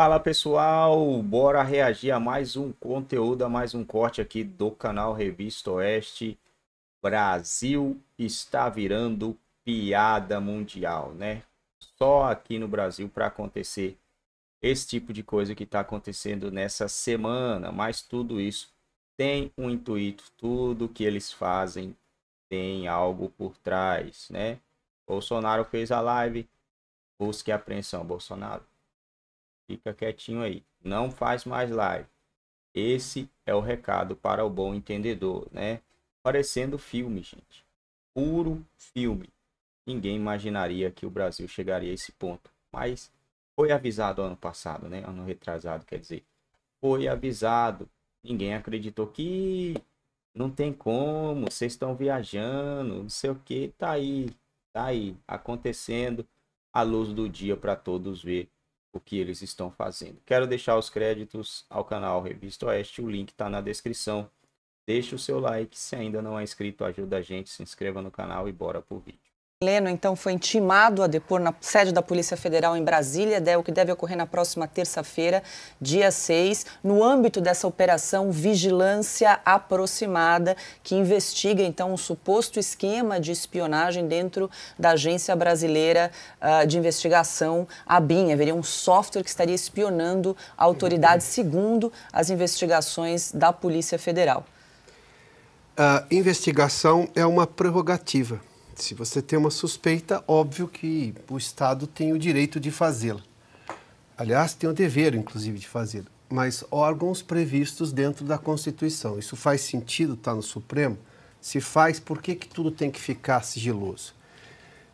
Fala pessoal, bora reagir a mais um conteúdo, a mais um corte aqui do canal Revista Oeste. Brasil está virando piada mundial, né? Só aqui no Brasil para acontecer esse tipo de coisa que está acontecendo nessa semana, mas tudo isso tem um intuito, tudo que eles fazem tem algo por trás, né? Bolsonaro fez a live, busque apreensão, Bolsonaro Fica quietinho aí. Não faz mais live. Esse é o recado para o bom entendedor, né? Parecendo filme, gente. Puro filme. Ninguém imaginaria que o Brasil chegaria a esse ponto. Mas foi avisado ano passado, né? Ano retrasado, quer dizer. Foi avisado. Ninguém acreditou que não tem como, vocês estão viajando, não sei o que, tá aí, tá aí, acontecendo a luz do dia para todos ver o que eles estão fazendo. Quero deixar os créditos ao canal Revista Oeste, o link está na descrição. Deixe o seu like, se ainda não é inscrito, ajuda a gente, se inscreva no canal e bora pro vídeo. Leno, então, foi intimado a depor na sede da Polícia Federal em Brasília, é o que deve ocorrer na próxima terça-feira, dia 6, no âmbito dessa operação Vigilância Aproximada, que investiga, então, um suposto esquema de espionagem dentro da Agência Brasileira uh, de Investigação, a BIM. Haveria um software que estaria espionando a autoridade, segundo as investigações da Polícia Federal. A investigação é uma prerrogativa se você tem uma suspeita, óbvio que o Estado tem o direito de fazê-la. Aliás, tem o dever, inclusive, de fazê-la. Mas órgãos previstos dentro da Constituição. Isso faz sentido estar tá no Supremo? Se faz, por que, que tudo tem que ficar sigiloso?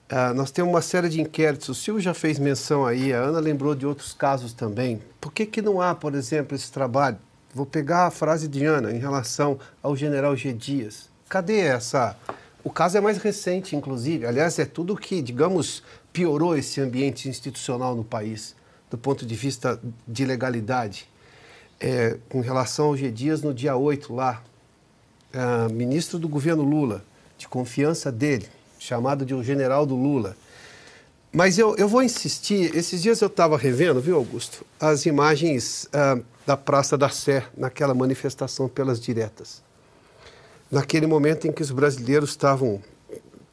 Ah, nós temos uma série de inquéritos. O Silvio já fez menção aí, a Ana lembrou de outros casos também. Por que, que não há, por exemplo, esse trabalho? Vou pegar a frase de Ana em relação ao general G. Dias. Cadê essa o caso é mais recente, inclusive. Aliás, é tudo que, digamos, piorou esse ambiente institucional no país, do ponto de vista de legalidade. É, com relação ao G. Dias, no dia 8, lá, é, ministro do governo Lula, de confiança dele, chamado de o um general do Lula. Mas eu, eu vou insistir, esses dias eu estava revendo, viu, Augusto, as imagens é, da Praça da Sé, naquela manifestação pelas diretas naquele momento em que os brasileiros estavam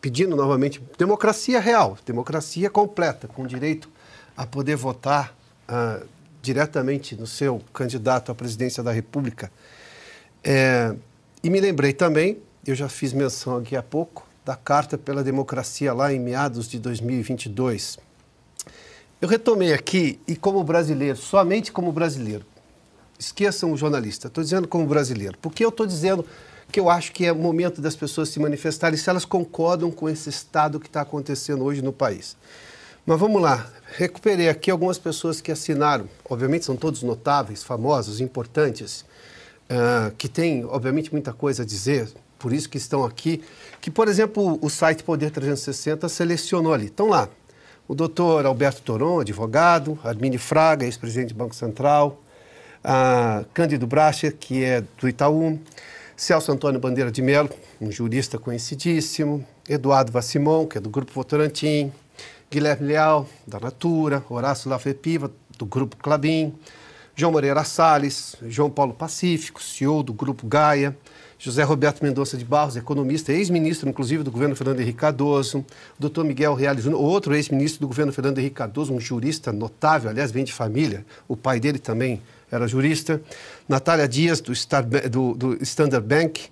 pedindo novamente democracia real, democracia completa, com direito a poder votar uh, diretamente no seu candidato à presidência da República. É, e me lembrei também, eu já fiz menção aqui há pouco, da Carta pela Democracia lá em meados de 2022. Eu retomei aqui e como brasileiro, somente como brasileiro, esqueçam o jornalista, estou dizendo como brasileiro, porque eu estou dizendo que eu acho que é o momento das pessoas se manifestarem se elas concordam com esse estado que está acontecendo hoje no país. Mas vamos lá, recuperei aqui algumas pessoas que assinaram, obviamente são todos notáveis, famosos, importantes, uh, que têm, obviamente, muita coisa a dizer, por isso que estão aqui, que, por exemplo, o site Poder 360 selecionou ali. Estão lá o doutor Alberto Toron, advogado, Armini Fraga, ex-presidente do Banco Central, a ah, Cândido Bracher, que é do Itaú, Celso Antônio Bandeira de Melo, um jurista conhecidíssimo, Eduardo Vassimon, que é do Grupo Votorantim, Guilherme Leal, da Natura, Horácio Lafepiva, do Grupo Clabin, João Moreira Salles, João Paulo Pacífico, CEO do Grupo Gaia, José Roberto Mendonça de Barros, economista, ex-ministro, inclusive, do governo Fernando Henrique Cardoso, doutor Miguel Reales outro ex-ministro do governo Fernando Henrique Cardoso, um jurista notável, aliás, vem de família, o pai dele também era jurista, Natália Dias, do, Star, do, do Standard Bank,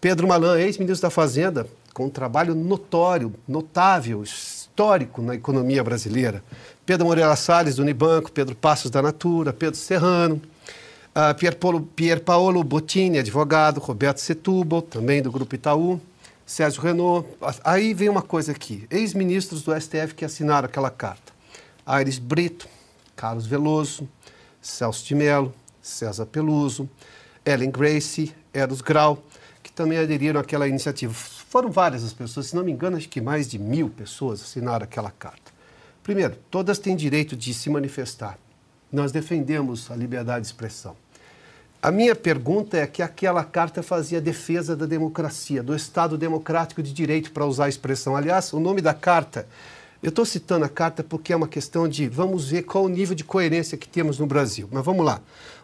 Pedro Malan, ex-ministro da Fazenda, com um trabalho notório, notável, histórico na economia brasileira. Pedro Moreira Salles, do Unibanco, Pedro Passos, da Natura, Pedro Serrano, uh, Pier, Polo, Pier Paolo Bottini, advogado, Roberto Setúbal, também do Grupo Itaú, Sérgio Renault. Aí vem uma coisa aqui, ex-ministros do STF que assinaram aquela carta. Aires Brito, Carlos Veloso, Celso de Mello, César Peluso, Ellen Grace, Eros Grau, que também aderiram àquela iniciativa. Foram várias as pessoas, se não me engano, acho que mais de mil pessoas assinaram aquela carta. Primeiro, todas têm direito de se manifestar. Nós defendemos a liberdade de expressão. A minha pergunta é que aquela carta fazia defesa da democracia, do Estado democrático de direito, para usar a expressão. Aliás, o nome da carta eu estou citando a carta porque é uma questão de vamos ver qual o nível de coerência que temos no Brasil. Mas vamos lá.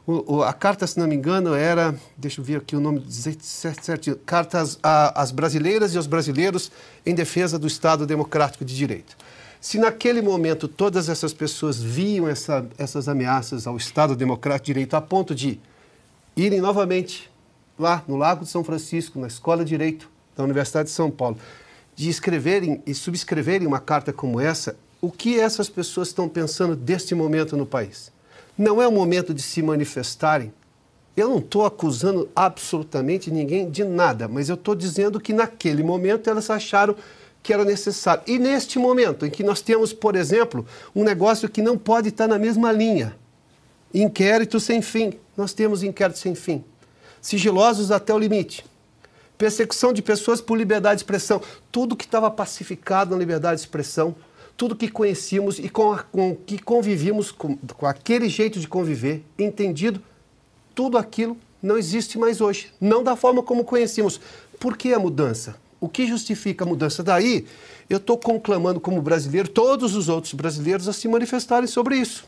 O, o, a carta, se não me engano, era. Deixa eu ver aqui o nome certinho. Cartas às brasileiras e aos brasileiros em defesa do Estado Democrático de Direito. Se naquele momento todas essas pessoas viam essa, essas ameaças ao Estado Democrático de Direito a ponto de irem novamente lá no Lago de São Francisco, na Escola de Direito da Universidade de São Paulo, de escreverem e subscreverem uma carta como essa, o que essas pessoas estão pensando deste momento no país. Não é o momento de se manifestarem. Eu não estou acusando absolutamente ninguém de nada, mas eu estou dizendo que naquele momento elas acharam que era necessário. E neste momento em que nós temos, por exemplo, um negócio que não pode estar na mesma linha, inquérito sem fim, nós temos inquérito sem fim, sigilosos até o limite persecução de pessoas por liberdade de expressão. Tudo que estava pacificado na liberdade de expressão, tudo que conhecíamos e com, a, com que convivíamos, com, com aquele jeito de conviver, entendido, tudo aquilo não existe mais hoje. Não da forma como conhecíamos. Por que a mudança? O que justifica a mudança? Daí, eu estou conclamando como brasileiro todos os outros brasileiros a se manifestarem sobre isso.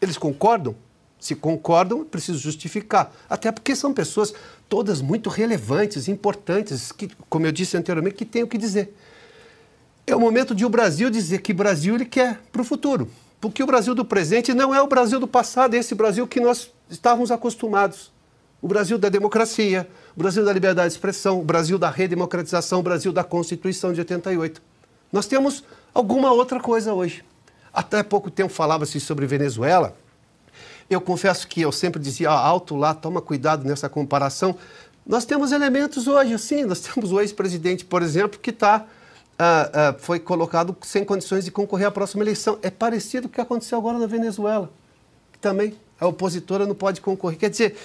Eles concordam? Se concordam, preciso justificar. Até porque são pessoas todas muito relevantes, importantes, que, como eu disse anteriormente, que têm o que dizer. É o momento de o Brasil dizer que Brasil ele quer para o futuro. Porque o Brasil do presente não é o Brasil do passado, é esse Brasil que nós estávamos acostumados. O Brasil da democracia, o Brasil da liberdade de expressão, o Brasil da redemocratização, o Brasil da Constituição de 88. Nós temos alguma outra coisa hoje. Até pouco tempo falava-se sobre Venezuela, eu confesso que eu sempre dizia ah, alto lá, toma cuidado nessa comparação. Nós temos elementos hoje, assim, nós temos o ex-presidente, por exemplo, que está ah, ah, foi colocado sem condições de concorrer à próxima eleição. É parecido com o que aconteceu agora na Venezuela, que também a opositora não pode concorrer. Quer dizer,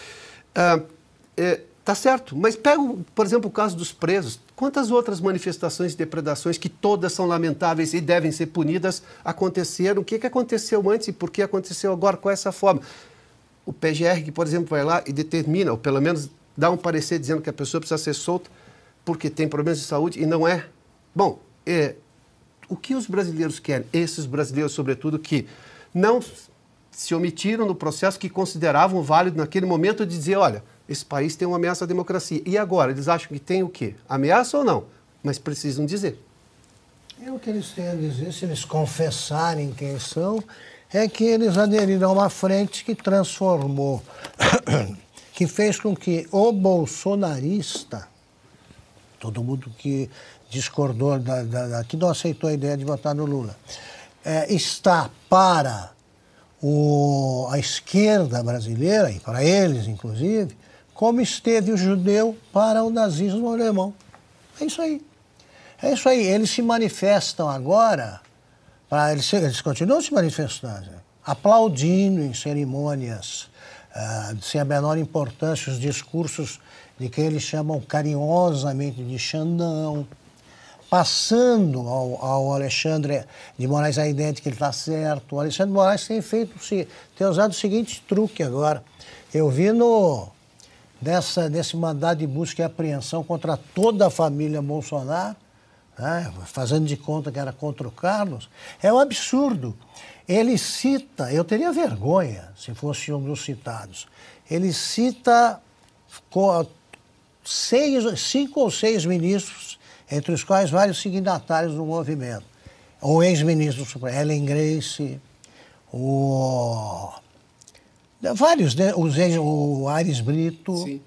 é, Tá certo, mas pega, por exemplo, o caso dos presos. Quantas outras manifestações e depredações, que todas são lamentáveis e devem ser punidas, aconteceram? O que, que aconteceu antes e por que aconteceu agora com é essa forma? O PGR, que, por exemplo, vai lá e determina, ou pelo menos dá um parecer dizendo que a pessoa precisa ser solta porque tem problemas de saúde e não é. Bom, é, o que os brasileiros querem? Esses brasileiros, sobretudo, que não se omitiram no processo, que consideravam válido naquele momento de dizer, olha esse país tem uma ameaça à democracia. E agora? Eles acham que tem o quê? Ameaça ou não? Mas precisam dizer. E é o que eles têm a dizer, se eles confessarem quem são, é que eles aderiram a uma frente que transformou, que fez com que o bolsonarista, todo mundo que discordou, da, da, da, que não aceitou a ideia de votar no Lula, é, está para o, a esquerda brasileira, e para eles, inclusive, como esteve o judeu para o nazismo alemão. É isso aí. É isso aí. Eles se manifestam agora, pra, eles, eles continuam se manifestando, né? aplaudindo em cerimônias, uh, sem a menor importância, os discursos de que eles chamam carinhosamente de Xandão, passando ao, ao Alexandre de Moraes a ideia de que ele está certo. O Alexandre de Moraes tem feito, tem usado o seguinte truque agora. Eu vi no, nessa desse mandado de busca e apreensão contra toda a família Bolsonaro, né, fazendo de conta que era contra o Carlos, é um absurdo. Ele cita, eu teria vergonha se fosse um dos citados, ele cita seis, cinco ou seis ministros, entre os quais vários signatários do movimento. O ex-ministro Helen Grace, o Vários, né? o Aires Brito, Sim.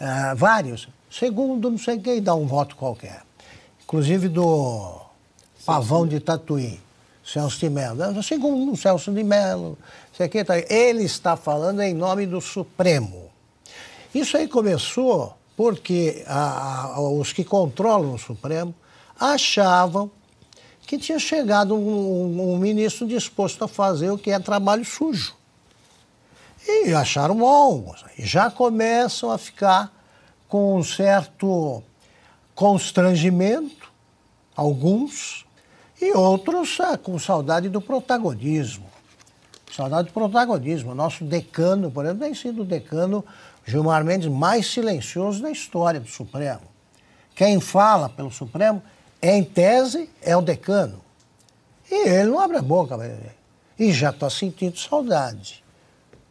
Uh, vários. Segundo, não sei quem dá um voto qualquer. Inclusive do Pavão de Tatuí, Celso de Mello. Segundo Celso de Mello, aqui, tá, ele está falando em nome do Supremo. Isso aí começou porque a, a, os que controlam o Supremo achavam que tinha chegado um, um, um ministro disposto a fazer o que é trabalho sujo. E acharam bom. Já começam a ficar com um certo constrangimento, alguns, e outros ah, com saudade do protagonismo. Saudade do protagonismo. Nosso decano, por exemplo, tem sido o decano Gilmar Mendes mais silencioso da história do Supremo. Quem fala pelo Supremo, em tese, é o decano. E ele não abre a boca. E já está sentindo saudade.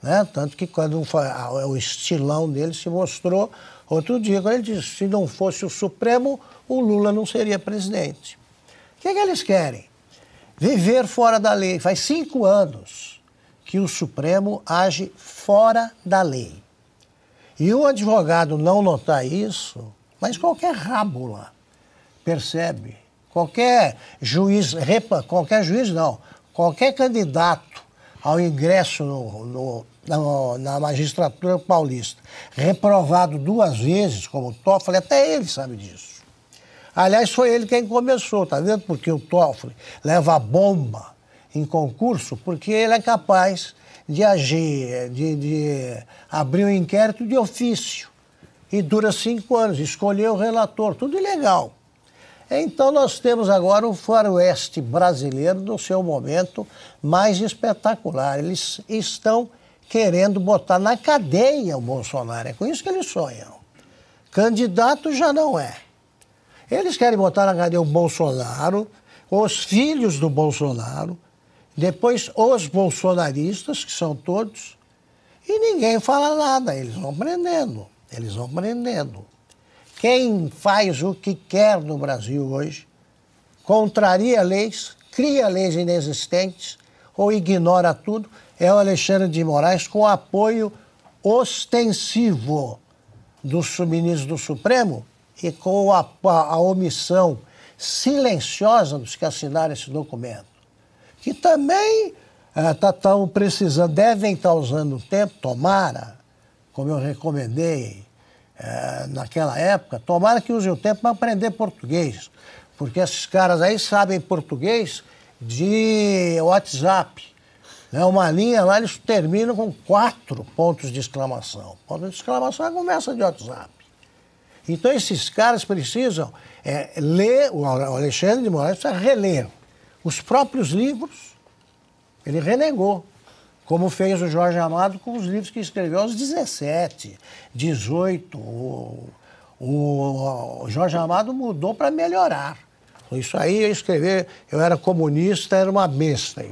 Né? Tanto que quando o estilão dele se mostrou outro dia, quando ele disse, se não fosse o Supremo, o Lula não seria presidente. O que, é que eles querem? Viver fora da lei. Faz cinco anos que o Supremo age fora da lei. E o advogado não notar isso, mas qualquer rábula percebe, qualquer juiz, repa, qualquer juiz não, qualquer candidato ao ingresso no, no na, na, magistratura paulista, reprovado duas vezes, como Toffoli, até ele sabe disso. Aliás, foi ele quem começou, tá vendo? Porque o Toffoli leva bomba em concurso, porque ele é capaz de agir, de, de abrir um inquérito de ofício. E dura cinco anos, escolher o relator, tudo ilegal. Então, nós temos agora o faroeste brasileiro no seu momento mais espetacular. Eles estão querendo botar na cadeia o Bolsonaro. É com isso que eles sonham. Candidato já não é. Eles querem botar na cadeia o Bolsonaro, os filhos do Bolsonaro, depois os bolsonaristas, que são todos, e ninguém fala nada. Eles vão prendendo, eles vão prendendo. Quem faz o que quer no Brasil hoje, contraria leis, cria leis inexistentes ou ignora tudo, é o Alexandre de Moraes com apoio ostensivo do subministro do Supremo e com a, a omissão silenciosa dos que assinaram esse documento, que também estão eh, tá é, precisando, devem estar tá usando o tempo, tomara, como eu recomendei é, naquela época, tomara que usem o tempo para aprender português, porque esses caras aí sabem português de WhatsApp né? Uma linha lá, eles terminam com quatro pontos de exclamação. Ponto de exclamação é conversa de WhatsApp. Então, esses caras precisam é, ler, o Alexandre de Moraes precisa reler os próprios livros, ele renegou, como fez o Jorge Amado com os livros que escreveu aos 17, 18. O, o, o Jorge Amado mudou para melhorar. Isso aí, eu escrever, eu era comunista, era uma besta.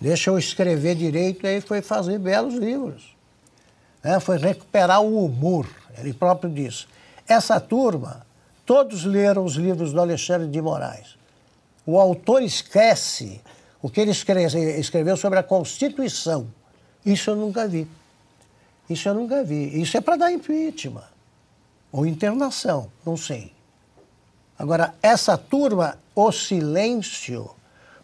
Deixa eu escrever direito, aí foi fazer belos livros. né foi recuperar o humor, ele próprio disse. Essa turma, todos leram os livros do Alexandre de Moraes. O autor esquece o que ele escreveu sobre a Constituição. Isso eu nunca vi. Isso eu nunca vi. Isso é para dar impeachment ou internação, não sei. Agora, essa turma, o silêncio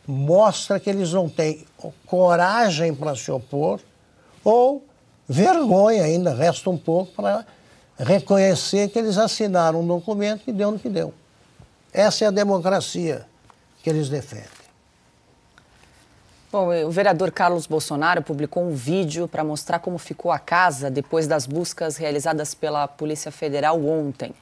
mostra que eles não têm coragem para se opor ou vergonha ainda, resta um pouco, para reconhecer que eles assinaram um documento que deu no que deu. Essa é a democracia que eles defendem. Bom, o vereador Carlos Bolsonaro publicou um vídeo para mostrar como ficou a casa depois das buscas realizadas pela Polícia Federal ontem.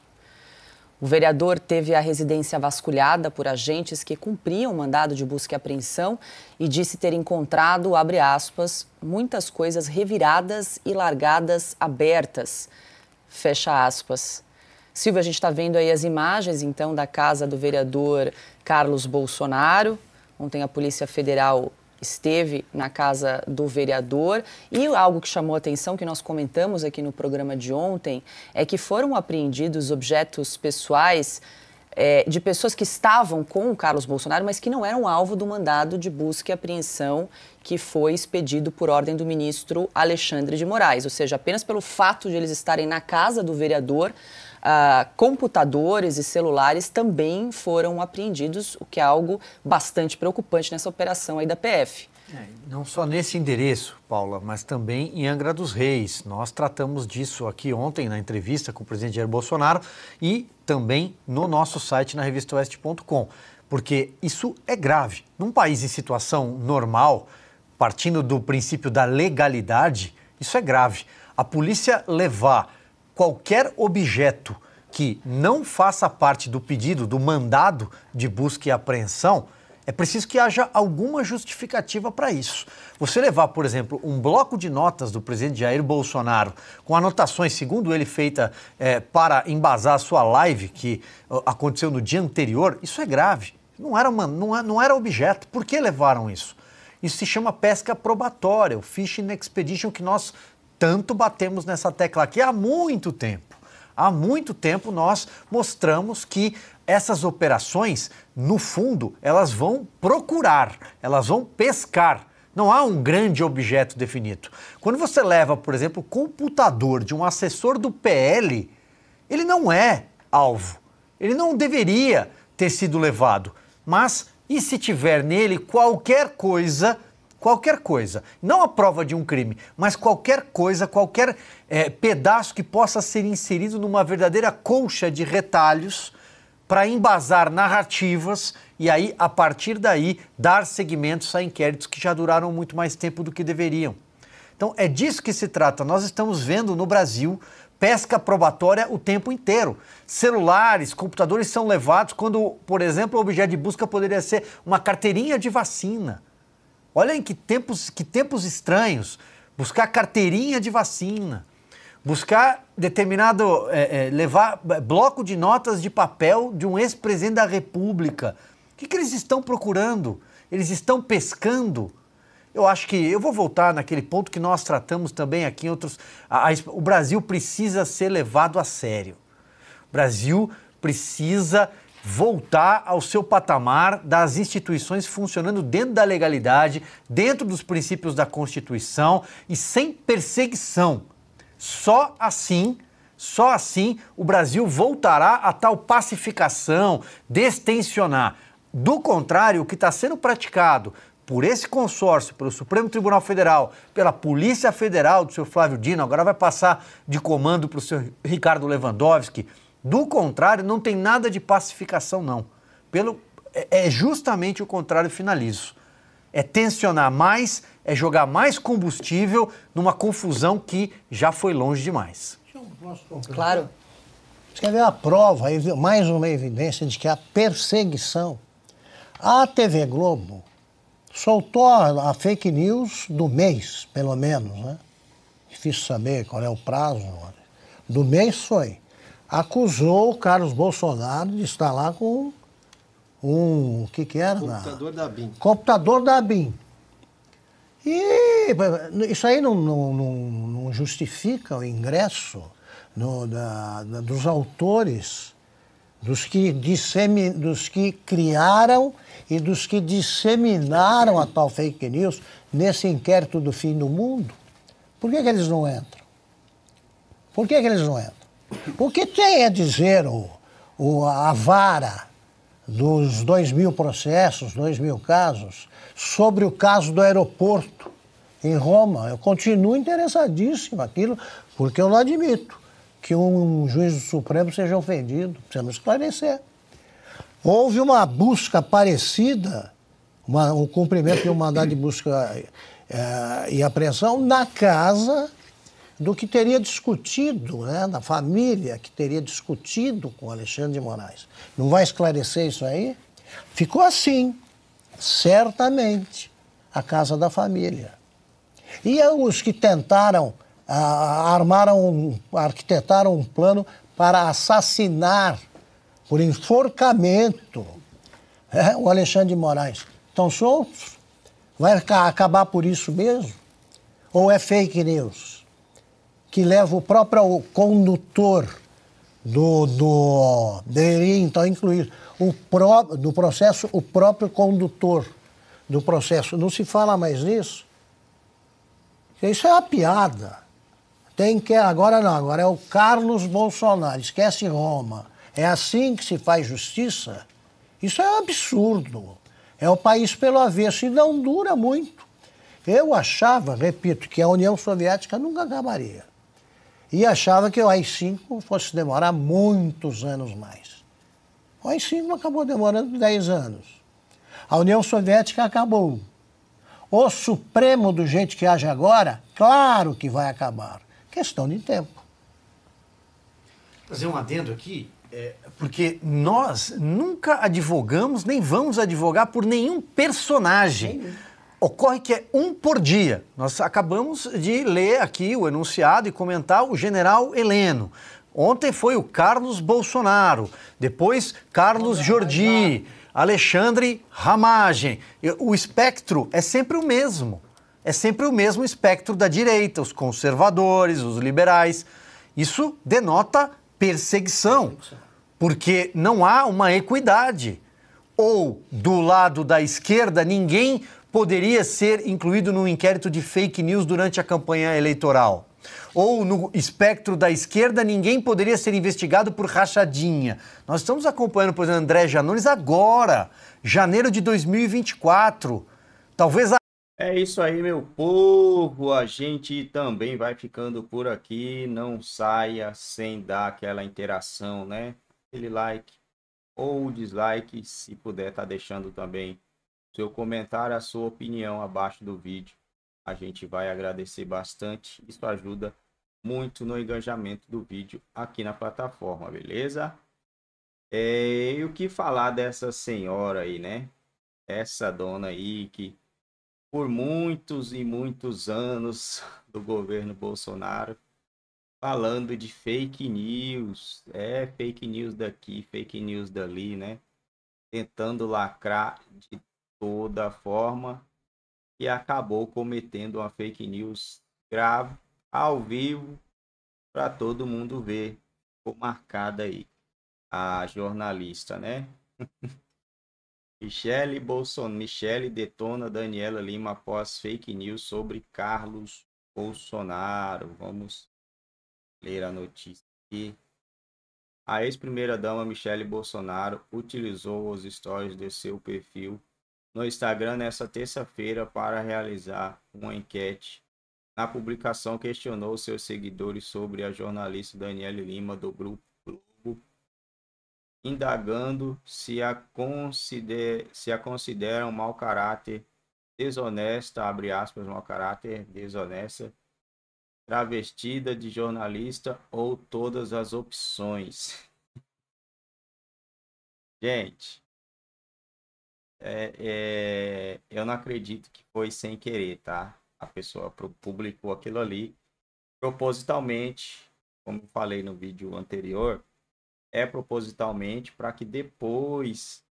O vereador teve a residência vasculhada por agentes que cumpriam o mandado de busca e apreensão e disse ter encontrado, abre aspas, muitas coisas reviradas e largadas abertas. Fecha aspas. Silvia, a gente está vendo aí as imagens, então, da casa do vereador Carlos Bolsonaro. Ontem a Polícia Federal esteve na casa do vereador. E algo que chamou atenção, que nós comentamos aqui no programa de ontem, é que foram apreendidos objetos pessoais é, de pessoas que estavam com o Carlos Bolsonaro, mas que não eram alvo do mandado de busca e apreensão que foi expedido por ordem do ministro Alexandre de Moraes. Ou seja, apenas pelo fato de eles estarem na casa do vereador ah, computadores e celulares também foram apreendidos, o que é algo bastante preocupante nessa operação aí da PF. É, não só nesse endereço, Paula, mas também em Angra dos Reis. Nós tratamos disso aqui ontem na entrevista com o presidente Jair Bolsonaro e também no nosso site na oeste.com, porque isso é grave. Num país em situação normal, partindo do princípio da legalidade, isso é grave. A polícia levar qualquer objeto que não faça parte do pedido, do mandado de busca e apreensão, é preciso que haja alguma justificativa para isso. Você levar, por exemplo, um bloco de notas do presidente Jair Bolsonaro, com anotações, segundo ele, feita é, para embasar a sua live que aconteceu no dia anterior, isso é grave. Não era, uma, não, não era objeto. Por que levaram isso? Isso se chama pesca probatória, o fishing expedition que nós tanto batemos nessa tecla aqui há muito tempo. Há muito tempo nós mostramos que essas operações, no fundo, elas vão procurar, elas vão pescar. Não há um grande objeto definido. Quando você leva, por exemplo, o computador de um assessor do PL, ele não é alvo. Ele não deveria ter sido levado. Mas e se tiver nele qualquer coisa qualquer coisa, não a prova de um crime, mas qualquer coisa, qualquer é, pedaço que possa ser inserido numa verdadeira colcha de retalhos para embasar narrativas e aí, a partir daí, dar segmentos a inquéritos que já duraram muito mais tempo do que deveriam. Então, é disso que se trata. Nós estamos vendo no Brasil pesca probatória o tempo inteiro. Celulares, computadores são levados quando, por exemplo, o objeto de busca poderia ser uma carteirinha de vacina. Olha em que tempos, que tempos estranhos. Buscar carteirinha de vacina, buscar determinado. É, é, levar eh, bloco de notas de papel de um ex-presidente da República. O que, que eles estão procurando? Eles estão pescando? Eu acho que eu vou voltar naquele ponto que nós tratamos também aqui em outros. A, a, o Brasil precisa ser levado a sério. O Brasil precisa voltar ao seu patamar das instituições funcionando dentro da legalidade, dentro dos princípios da Constituição e sem perseguição. Só assim, só assim o Brasil voltará a tal pacificação, destensionar. Do contrário, o que está sendo praticado por esse consórcio, pelo Supremo Tribunal Federal, pela Polícia Federal do seu Flávio Dino, agora vai passar de comando para o seu Ricardo Lewandowski, do contrário, não tem nada de pacificação, não. Pelo, é, é, justamente o contrário, finalizo. É tensionar mais, é jogar mais combustível numa confusão que já foi longe demais. Claro. Você quer ver a prova, mais uma evidência de que a perseguição. A TV Globo soltou a fake news do mês, pelo menos, né? Difícil saber qual é o prazo. Do mês foi acusou o Carlos Bolsonaro de estar lá com um. O que, que era? Computador da BIM. Computador da BIM. E isso aí não, não, não, não justifica o ingresso no, da, da, dos autores, dos que, dissemi, dos que criaram e dos que disseminaram a tal fake news nesse inquérito do fim do mundo. Por que, que eles não entram? Por que, que eles não entram? O que tem a dizer o, o, a vara dos dois mil processos, dois mil casos, sobre o caso do aeroporto em Roma? Eu continuo interessadíssimo aquilo, porque eu não admito que um juiz do Supremo seja ofendido. Precisamos esclarecer. Houve uma busca parecida, uma, o cumprimento de um mandado de busca é, e apreensão na casa do que teria discutido, né, da família que teria discutido com Alexandre de Moraes. Não vai esclarecer isso aí? Ficou assim, certamente, a casa da família. E é os que tentaram, ah, armaram, arquitetaram um plano para assassinar por enforcamento é, o Alexandre de Moraes. Estão soltos? Vai acabar por isso mesmo? Ou é fake news? que leva o próprio condutor do, do deveria então incluir o pró, processo o próprio condutor do processo. Não se fala mais nisso. Isso é uma piada. Tem que agora não, agora é o Carlos Bolsonaro. Esquece Roma. É assim que se faz justiça. Isso é um absurdo. É o país pelo avesso e não dura muito. Eu achava, repito, que a União Soviética nunca acabaria e achava que o AI-5 fosse demorar muitos anos mais. O AI-5 acabou demorando 10 anos. A União Soviética acabou. O Supremo, do jeito que age agora, claro que vai acabar. Questão de tempo. Fazer um adendo aqui, é, porque nós nunca advogamos, nem vamos advogar por nenhum personagem. Sim. Ocorre que é um por dia. Nós acabamos de ler aqui o enunciado e comentar o general Heleno. Ontem foi o Carlos Bolsonaro, depois Carlos Jordi, né? Alexandre Ramagem. O espectro é sempre o mesmo. É sempre o mesmo espectro da direita, os conservadores, os liberais. Isso denota perseguição, porque não há uma equidade. Ou do lado da esquerda, ninguém poderia ser incluído num inquérito de fake news durante a campanha eleitoral. Ou no espectro da esquerda, ninguém poderia ser investigado por rachadinha. Nós estamos acompanhando, por exemplo, André Janones agora, janeiro de 2024. Talvez a. É isso aí, meu povo. A gente também vai ficando por aqui. Não saia sem dar aquela interação, né? Aquele like ou dislike, se puder, tá deixando também seu comentário, a sua opinião abaixo do vídeo. A gente vai agradecer bastante. Isso ajuda muito no engajamento do vídeo aqui na plataforma, beleza? É, e o que falar dessa senhora aí, né? Essa dona aí que por muitos e muitos anos do governo Bolsonaro falando de fake news, é fake news daqui, fake news dali, né? Tentando lacrar de toda forma e acabou cometendo uma fake news grave ao vivo para todo mundo ver. Ficou marcada aí a jornalista, né? Michele Bolsonaro, Michele detona Daniela Lima após fake news sobre Carlos Bolsonaro. Vamos ler a notícia aqui. A ex-primeira-dama Michele Bolsonaro utilizou os stories de seu perfil no Instagram nesta terça-feira para realizar uma enquete. Na publicação, questionou seus seguidores sobre a jornalista Daniele Lima do Grupo Globo, indagando se a, consider... se a considera um mau caráter desonesta, abre aspas, mau caráter desonesta, travestida de jornalista ou todas as opções. Gente, é, é, eu não acredito que foi sem querer, tá? A pessoa publicou aquilo ali propositalmente, como falei no vídeo anterior, é propositalmente para que depois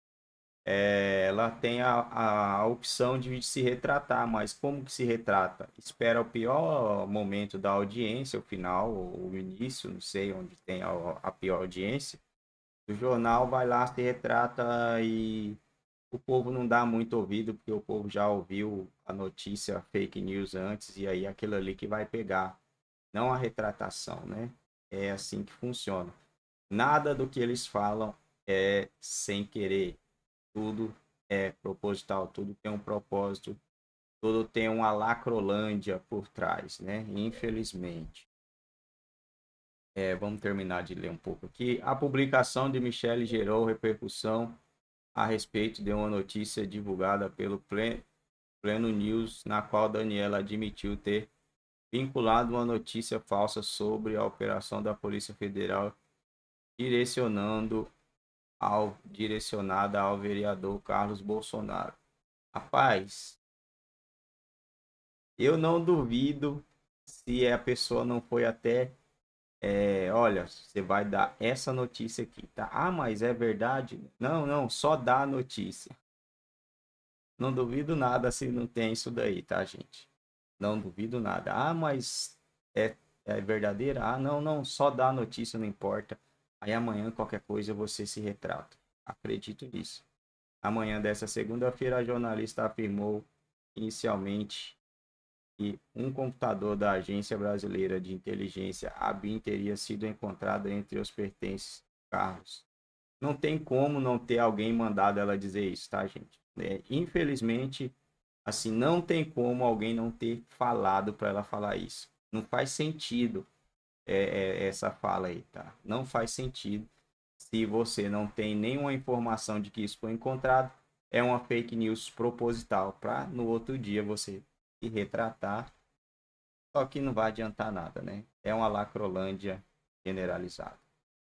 é, ela tenha a, a, opção de se retratar. Mas como que se retrata? Espera o pior momento da audiência, o final, o início, não sei onde tem a, a pior audiência. O jornal vai lá, se retrata e o povo não dá muito ouvido, porque o povo já ouviu a notícia fake news antes, e aí aquilo ali que vai pegar, não a retratação, né? É assim que funciona. Nada do que eles falam é sem querer. Tudo é proposital, tudo tem um propósito, tudo tem uma lacrolândia por trás, né? Infelizmente. É, vamos terminar de ler um pouco aqui. A publicação de Michele gerou repercussão a respeito de uma notícia divulgada pelo Pleno News, na qual Daniela admitiu ter vinculado uma notícia falsa sobre a operação da Polícia Federal direcionando ao direcionada ao vereador Carlos Bolsonaro. Rapaz, eu não duvido se a pessoa não foi até é, olha, você vai dar essa notícia aqui, tá? Ah, mas é verdade? Não, não, só dá a notícia. Não duvido nada se não tem isso daí, tá, gente? Não duvido nada. Ah, mas é, é verdadeira? Ah, não, não, só dá a notícia, não importa. Aí amanhã qualquer coisa você se retrata. Acredito nisso. Amanhã dessa segunda-feira, a jornalista afirmou inicialmente que um computador da Agência Brasileira de Inteligência, ABIN, teria sido encontrado entre os pertences carros. Não tem como não ter alguém mandado ela dizer isso, tá, gente? É, infelizmente, assim, não tem como alguém não ter falado para ela falar isso. Não faz sentido é, é, essa fala aí, tá? Não faz sentido. Se você não tem nenhuma informação de que isso foi encontrado, é uma fake news proposital para no outro dia você e retratar. Só que não vai adiantar nada, né? É uma lacrolândia generalizada.